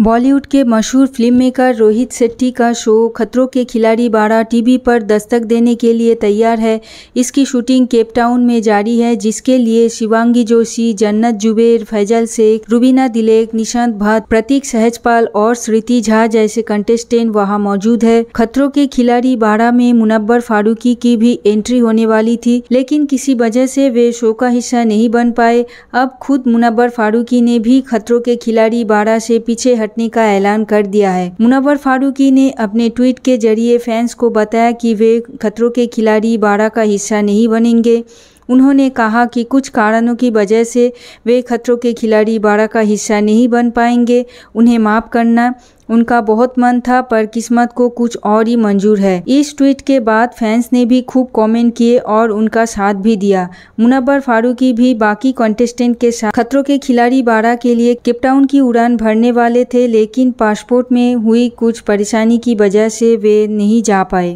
बॉलीवुड के मशहूर film maker Rohit Shetty का शो खतरों के खिलाड़ी बाड़ा टीवी पर दस्तक देने के लिए तैयार है इसकी शूटिंग केपटाउन में जारी है जिसके लिए शिवांगी जोशी जन्नत जुबेर फैजल शेख रुबीना दिलेक निशांत भट्ट प्रतीक सहजपाल और स्मृति झा जैसे कंटेस्टेंट वहां मौजूद है खतरों के खिलाड़ी बाड़ा में मुनबर फारूकी की भी एंट्री होने वाली थी लेकिन किसी वजह से वे शो का हिस्सा नहीं बन पाए अब खुद मुनबर फारूकी ने भी खतरों के खिलाड़ी बारह से पीछे हटने का ऐलान कर दिया है मुनवर फारूकी ने अपने ट्वीट के जरिए फैंस को बताया कि वे खतरों के खिलाड़ी बारह का हिस्सा नहीं बनेंगे उन्होंने कहा कि कुछ कारणों की वजह से वे खतरों के खिलाड़ी बारह का हिस्सा नहीं बन पाएंगे उन्हें माफ़ करना उनका बहुत मन था पर किस्मत को कुछ और ही मंजूर है इस ट्वीट के बाद फैंस ने भी खूब कमेंट किए और उनका साथ भी दिया मुनबर फारूकी भी बाकी कॉन्टेस्टेंट के साथ खतरों के खिलाड़ी बारह के लिए केपटाउन की उड़ान भरने वाले थे लेकिन पासपोर्ट में हुई कुछ परेशानी की वजह से वे नहीं जा पाए